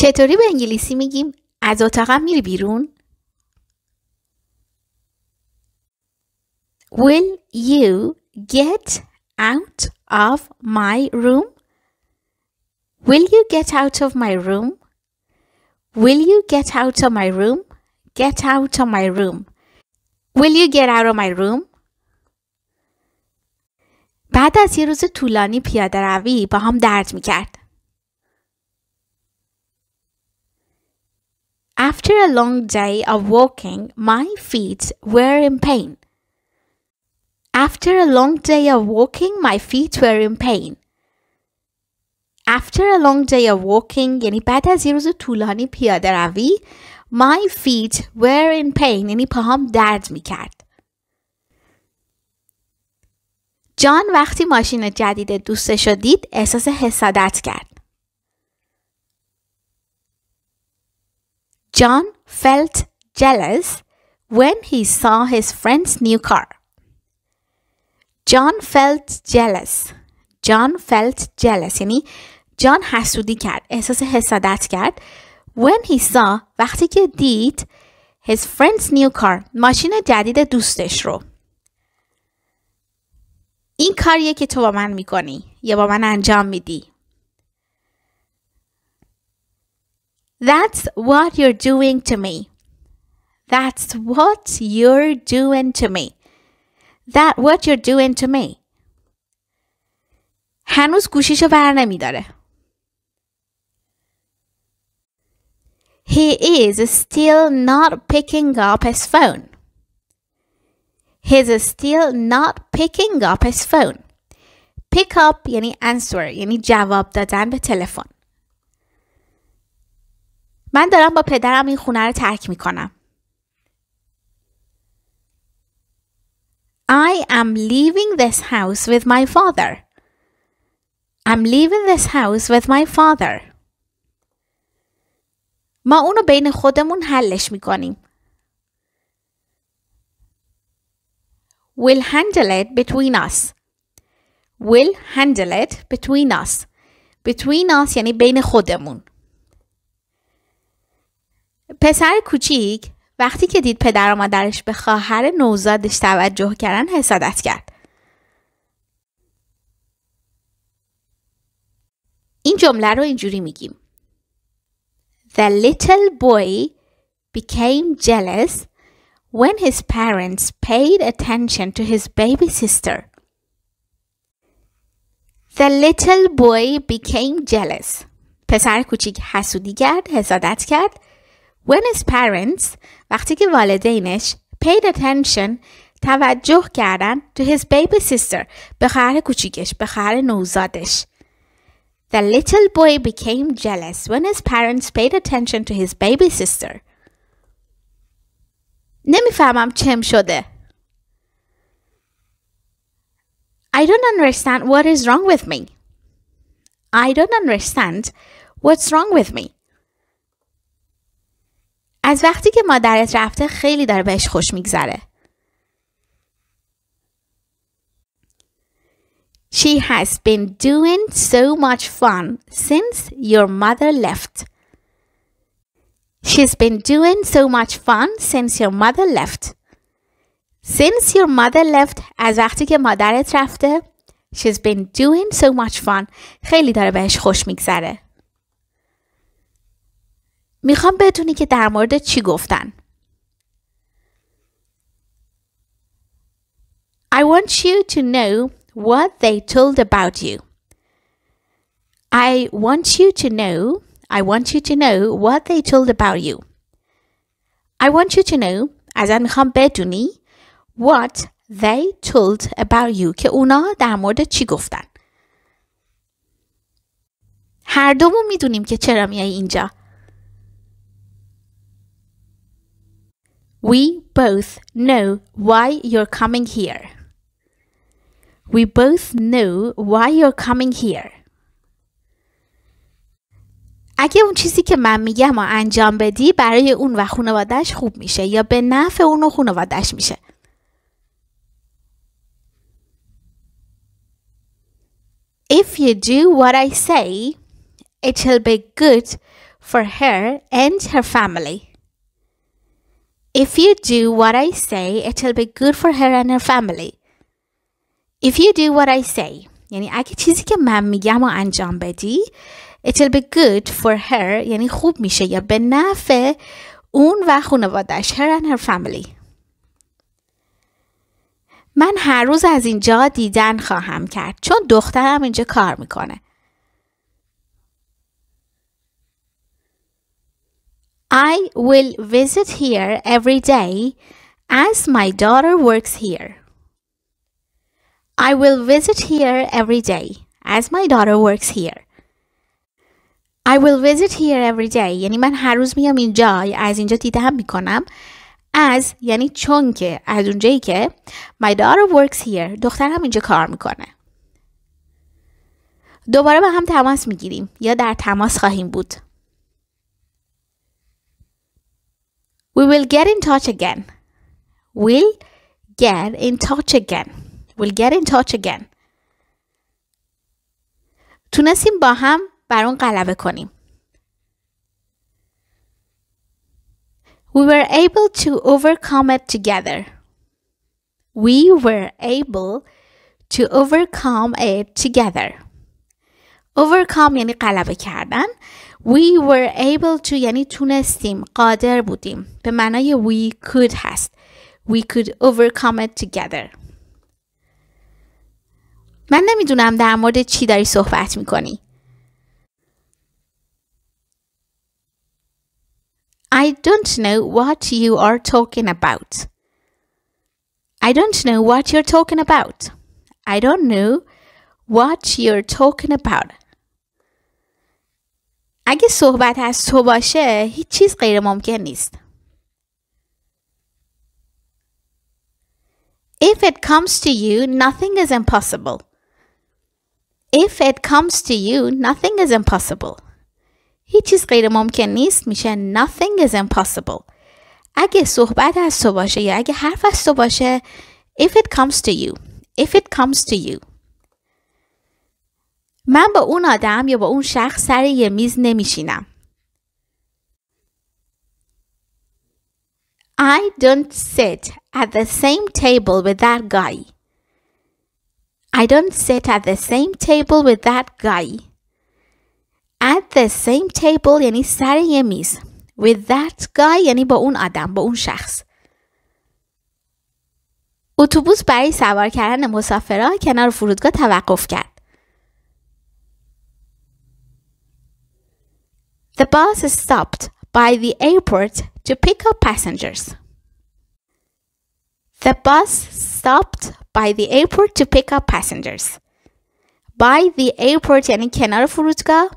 چطوری به انگلیسی میگیم از اتاقم میری بیرون؟ Will you get out of my room? Will you get out of my room? Will you get out of my room? Get out of my room. Will you get out of my room? بعد از یه روز طولانی پیاده روی با هم درد می After a long day of walking, my feet were in pain. After a long day of walking, my feet were in pain. After a long day of walking, یعنی بعد از یه روز طولانی پیاده my feet were in pain, یعنی پاهام درد می کرد. جان وقتی ماشین جدید دوستش رو دید احساس حسادت کرد. John felt jealous when he saw his friend's new car. John felt jealous. John felt jealous یعنی جان حسودی کرد احساس حسادت کرد when he saw وقتی که دید his friend's new car ماشین جدید دوستش رو این کاریه که تو با من میکنی یا با من انجام میدی That's what you're doing to me. That's what you're doing to me. That what you're doing to me. هنوز گوشیشو بر نمیداره. He is still not picking up his phone. He's still not picking up his phone. Pick up یعنی answer یعنی جواب دادن به تلفن. من دارم با پدرم این خونه رو ترک می کنم. I am leaving this house with my father. I'm leaving this house with my father. ما اونو بین خودمون حلش می کنیم. We'll handle it between us. We'll handle it between us. Between us یعنی بین خودمون. پسر کوچیک وقتی که دید پدر و مادرش به خواهر نوزادش توجه کردن حسادت کرد این جمله رو اینجوری میگیم The little boy became jealous when his parents paid attention to his baby sister. The little boy became jealous. پسر کوچیک حسودی کرد، حسادت کرد When his parents وقتی که والدینش paid attention توجه کردن to his baby sister به خواهر کوچیکش به خواهر نوزادش The little boy became jealous when his parents paid attention to his baby sister. نمیفهمم چم شده. I don't understand what is wrong with me. I don't understand what's wrong with me. از وقتی که مادرت رفته خیلی داره بهش خوش میگذره. She has been doing so much fun since your mother left. She's been doing so much fun since your mother left. Since your mother left از وقتی که مادرت رفته She's been doing so much fun خیلی داره بهش خوش میگذره. میخوام بدونی که در مورد چی گفتن. I want you to know what they told about you. I want you to know, I want you to know what they told about you. I want you to know, ازت میخوام بدونی what they told about you که اونا در مورد چی گفتن. هر دومون میدونیم که چرا میای اینجا. We both know why you're coming here. We both know why you're coming here. اگه اون چیزی که من میگم و انجام بدی برای اون و خانوادهش خوب میشه یا به نفع اون و خانوادهش میشه. If you do what I say, it'll be good for her and her family. If you do what I say, it'll be good for her and her family. If you do what I say یعنی اگه چیزی که من میگم و انجام بدی it'll be good for her یعنی خوب میشه یا به نفع اون و خانوادش her and her family من هر روز از اینجا دیدن خواهم کرد چون دخترم اینجا کار میکنه I will visit here every day as my daughter works here. I will visit here every day as my daughter works here. I will visit here every day یعنی من هر روز میام اینجا از اینجا دیده هم میکنم از یعنی چون که از اونجایی که my daughter works here دخترم اینجا کار میکنه دوباره با هم تماس میگیریم یا در تماس خواهیم بود We will get in touch again. We'll get in touch again. We'll get in touch again. تونستیم با هم بر اون غلبه کنیم. We were able to overcome it together. We were able to overcome it together. Overcome یعنی غلبه کردن we were able to یعنی تونستیم قادر بودیم به معنای we could هست We could overcome it together من نمیدونم در مورد چی داری صحبت میکنی I don't know what you are talking about. I don't know what you're talking about. I don't know what you're talking about. اگه صحبت از تو باشه هیچ چیز غیر ممکن نیست. If it comes to you, nothing is impossible. If it comes to you, nothing is impossible. هیچ چیز غیر ممکن نیست میشه nothing is impossible. اگه صحبت از تو باشه یا اگه حرف از تو باشه if it comes to you, if it comes to you. من با اون آدم یا با اون شخص سر یه میز نمیشینم. I don't sit at the same table with that guy. I don't sit at the same table with that guy. At the same table یعنی سر یه میز. With that guy یعنی با اون آدم با اون شخص. اتوبوس برای سوار کردن مسافران کنار فرودگاه توقف کرد. The bus stopped by the airport to pick up passengers. The bus stopped by the airport to pick up passengers. By the airport یعنی کنار فرودگاه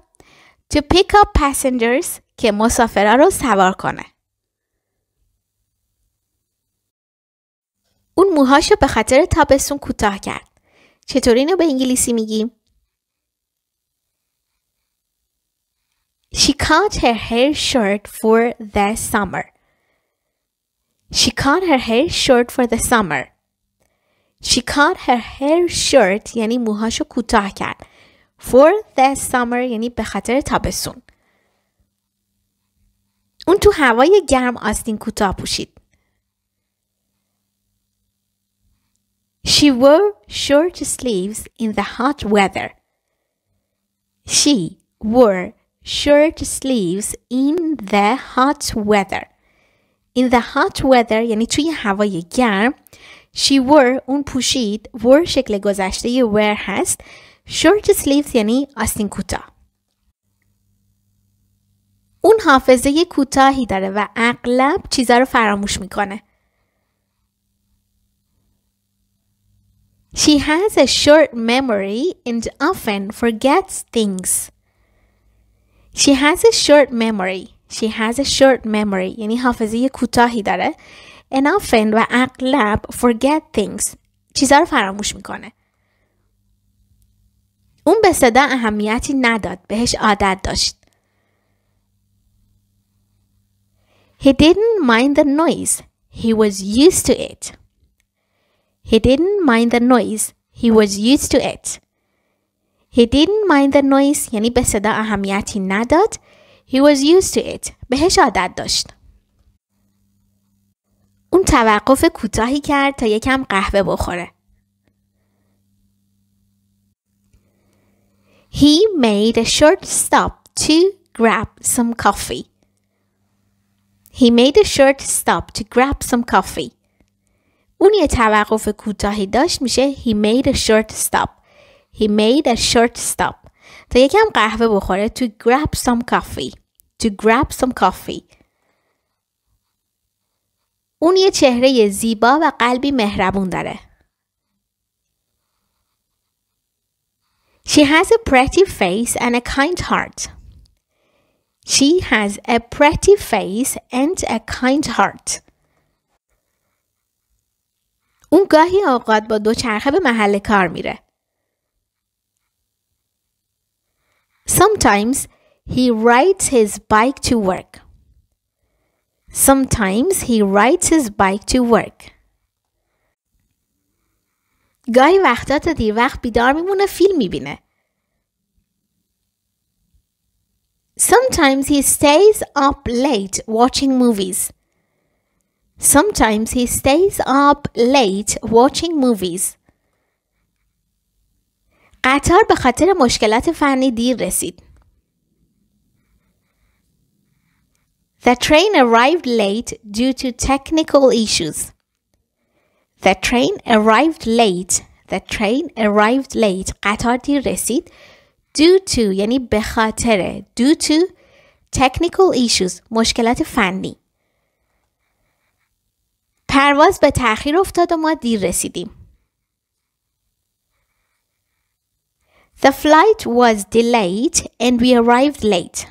to pick up passengers که مسافرها رو سوار کنه. اون موهاشو به خاطر تابستون کوتاه کرد. چطور اینو به انگلیسی میگیم؟ She cut her hair short for the summer. She cut her hair short for the summer. She cut her hair short یعنی موهاشو کوتاه کرد. For the summer یعنی به خاطر تابستون. اون تو هوای گرم آستین کوتاه پوشید. She wore short sleeves in the hot weather. She wore short sleeves in the hot weather in the hot weather یعنی توی هوای گرم she wore اون پوشید wore شکل گذشته wear هست short sleeves یعنی آستین کوتاه اون حافظه کوتاهی داره و اغلب چیزا رو فراموش میکنه She has a short memory and often forgets things. She has a short memory. She has a short memory. یعنی حافظه کوتاهی داره. And often و اغلب forget things. چیزها رو فراموش میکنه. اون به صدا اهمیتی نداد. بهش عادت داشت. He didn't mind the noise. He was used to it. He didn't mind the noise. He was used to it. He didn't mind the noise یعنی به صدا اهمیتی نداد. He was used to it. بهش عادت داشت. اون توقف کوتاهی کرد تا یکم قهوه بخوره. He made a short stop to grab some coffee. He made a short stop to grab some coffee. اون یه توقف کوتاهی داشت میشه he made a short stop. He made a short stop. تا یکم قهوه بخوره. To grab some coffee. To grab some coffee. اون یه چهره زیبا و قلبی مهربون داره. She has a pretty face and a kind heart. She has a pretty face and a kind heart. اون گاهی اوقات با دوچرخه به محل کار میره. Sometimes he rides his bike to work. Sometimes he rides his bike to work. گاهی وقتا تا دیر وقت بیدار میمونه فیلم میبینه. Sometimes he stays up late watching movies. Sometimes he stays up late watching movies. قطار به خاطر مشکلات فنی دیر رسید. The train arrived late due to technical issues. The train arrived late. The train arrived late. قطار دیر رسید. Due to یعنی به خاطر. Due to technical issues. مشکلات فنی. پرواز به تأخیر افتاد و ما دیر رسیدیم. The flight was delayed and we arrived late.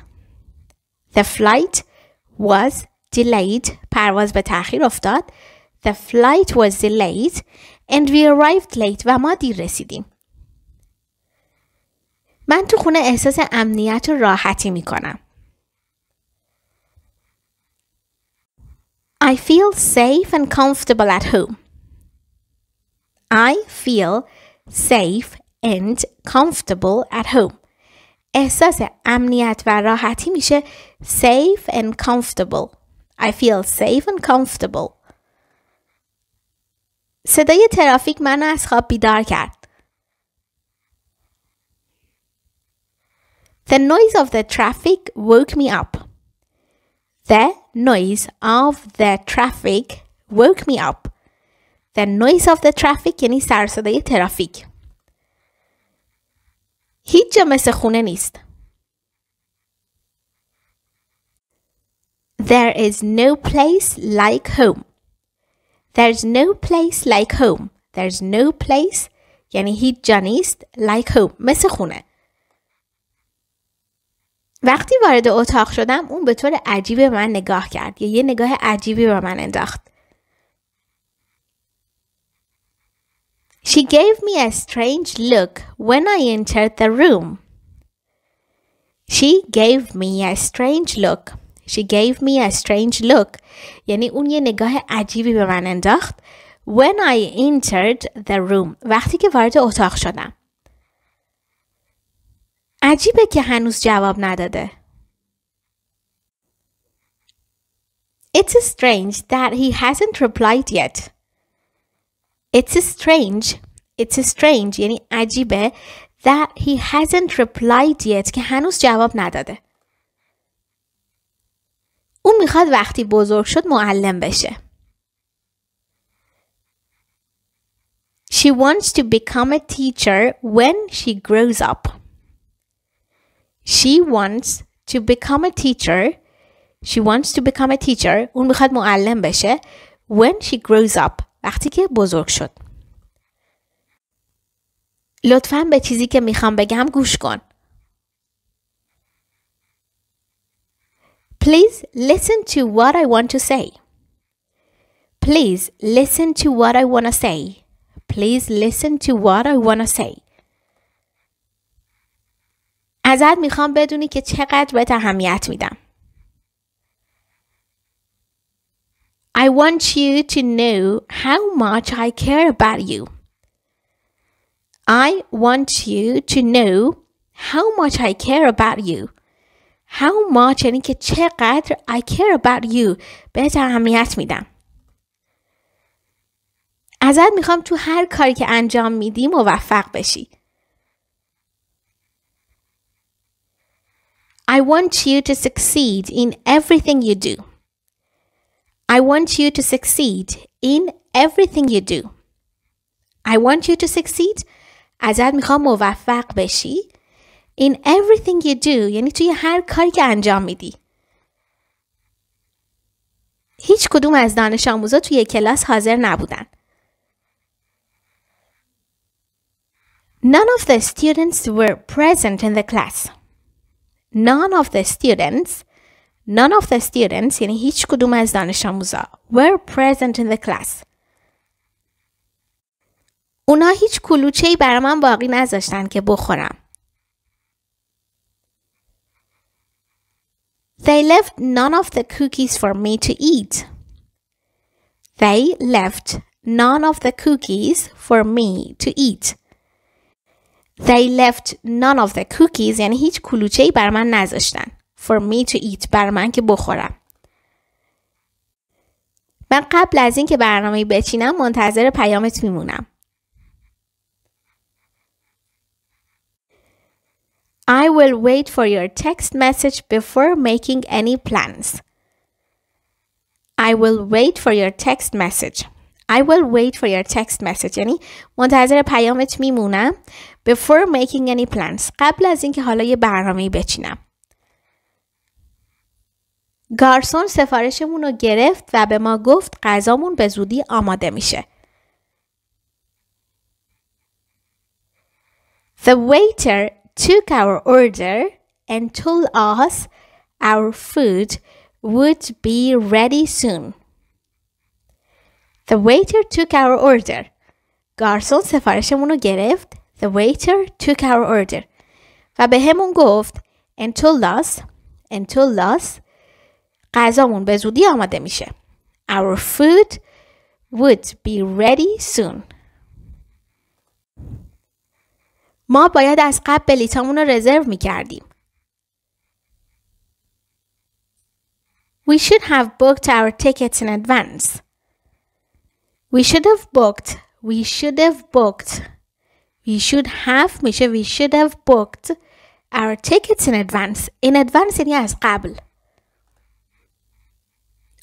The flight was delayed. پرواز به تاخیر افتاد. The flight was delayed and we arrived late و ما دیر رسیدیم. من تو خونه احساس امنیت و راحتی می کنم. I feel safe and comfortable at home. I feel safe and comfortable at home. احساس امنیت و راحتی میشه safe and comfortable. I feel safe and comfortable. صدای ترافیک منو از خواب بیدار کرد. The noise of the traffic woke me up. The noise of the traffic woke me up. The noise of the traffic یعنی سر صدای ترافیک. هیچ جا مثل خونه نیست. There is no place like home. There's no place like home. There's no place یعنی هیچ جا نیست like home مثل خونه. وقتی وارد اتاق شدم اون به طور عجیب به من نگاه کرد یا یه نگاه عجیبی به من انداخت. She gave me a strange look when I entered the room. She gave me a strange look. She gave me a strange look. یعنی اون یه نگاه عجیبی به من انداخت. When I entered the room. وقتی که وارد اتاق شدم. عجیبه که هنوز جواب نداده. It's strange that he hasn't replied yet. It's strange. It's strange یعنی عجیبه that he hasn't replied yet که هنوز جواب نداده. او میخواد وقتی بزرگ شد معلم بشه. She wants to become a teacher when she grows up. She wants to become a teacher. She wants to become a teacher. اون میخواد معلم بشه when she grows up. وقتی که بزرگ شد لطفا به چیزی که میخوام بگم گوش کن Please listen to what I want to say. Please listen to what I want to say. Please listen to what I want to say. ازت میخوام بدونی که چقدر به اهمیت میدم. I want you to know how much I care about you. I want you to know how much I care about you. How much یعنی که چقدر I care about you بهت اهمیت میدم. ازت میخوام تو هر کاری که انجام میدی موفق بشی. I want you to succeed in everything you do. I want you to succeed in everything you do. I want you to succeed. ازت میخوام موفق بشی. In everything you do. یعنی توی هر کاری که انجام میدی. هیچ کدوم از دانش آموزا توی کلاس حاضر نبودن. None of the students were present in the class. None of the students None of the students یعنی هیچ کدوم از دانش آموزا were present in the class. اونا هیچ کلوچه ای برای من باقی نذاشتن که بخورم. They left none of the cookies for me to eat. They left none of the cookies for me to eat. They left none of the cookies یعنی هیچ کلوچه ای برای من نذاشتن. for me to eat بر من که بخورم من قبل از اینکه برنامه بچینم منتظر پیامت میمونم I will wait for your text message before making any plans. I will wait for your text message. I will wait for your text message. یعنی منتظر پیامت میمونم before making any plans. قبل از اینکه حالا یه برنامه بچینم. گارسون سفارشمون رو گرفت و به ما گفت غذامون به زودی آماده میشه. The waiter took our order and told us our food would be ready soon. The waiter took our order. گارسون سفارشمون رو گرفت. The waiter took our order. و به همون گفت and told us and told us غذامون به زودی آماده میشه. Our food would be ready soon. ما باید از قبل بلیتامون رو رزرو می کردیم. We should have booked our tickets in advance. We should have booked. We should have booked. We should have میشه we should have booked our tickets in advance. In advance یعنی از قبل.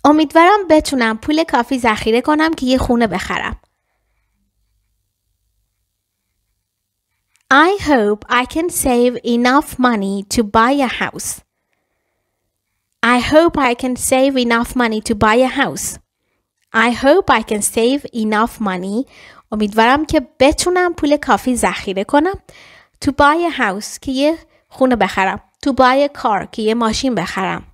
امیدوارم بتونم پول کافی ذخیره کنم که یه خونه بخرم. I hope I can save enough money to buy a house. I hope I can save enough money to buy a house. I hope I can save enough money. امیدوارم که بتونم پول کافی ذخیره کنم to buy a house که یه خونه بخرم. to buy a car که یه ماشین بخرم.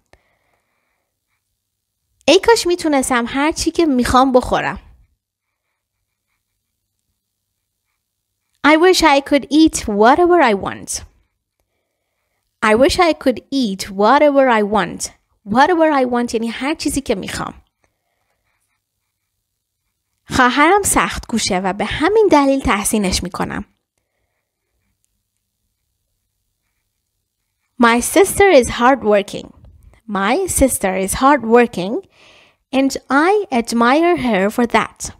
ای کاش میتونستم هر چی که میخوام بخورم. I wish I could eat whatever I want. I wish I could eat whatever I want. Whatever I want یعنی هر چیزی که میخوام. خواهرم سخت گوشه و به همین دلیل تحسینش میکنم. My sister is hardworking. My sister is hardworking. And I admire her for that.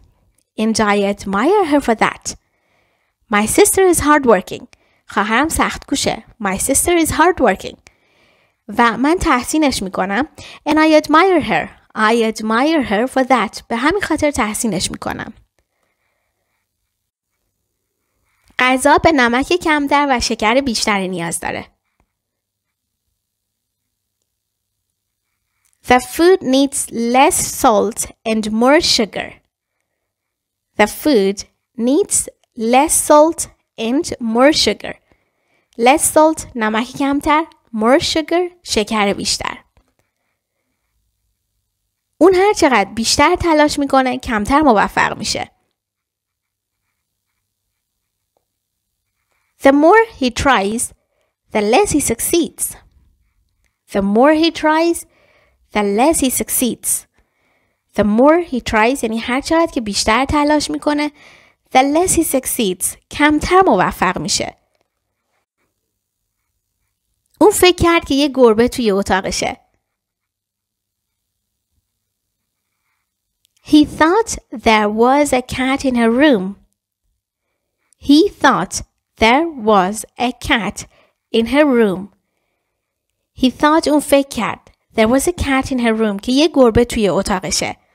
And I admire her for that. My sister is hardworking. خواهرم سخت کوشه. My sister is hardworking. و من تحسینش میکنم. And I admire her. I admire her for that. به همین خاطر تحسینش میکنم. غذا به نمک کمتر و شکر بیشتری نیاز داره. The food needs less salt and more sugar. The food needs less salt and more sugar. Less salt نمک کمتر more sugar شکر بیشتر اون هر چقدر بیشتر تلاش میکنه کمتر موفق میشه The more he tries, the less he succeeds. The more he tries, the less he succeeds the more he tries یعنی هر چقدر که بیشتر تلاش میکنه the less he succeeds کمتر موفق میشه اون فکر کرد که یه گربه توی اتاقشه He thought there was a cat in her room. He thought there was a cat in her room. He thought اون فکر کرد There was a cat in her room که یه گربه توی اتاقشه.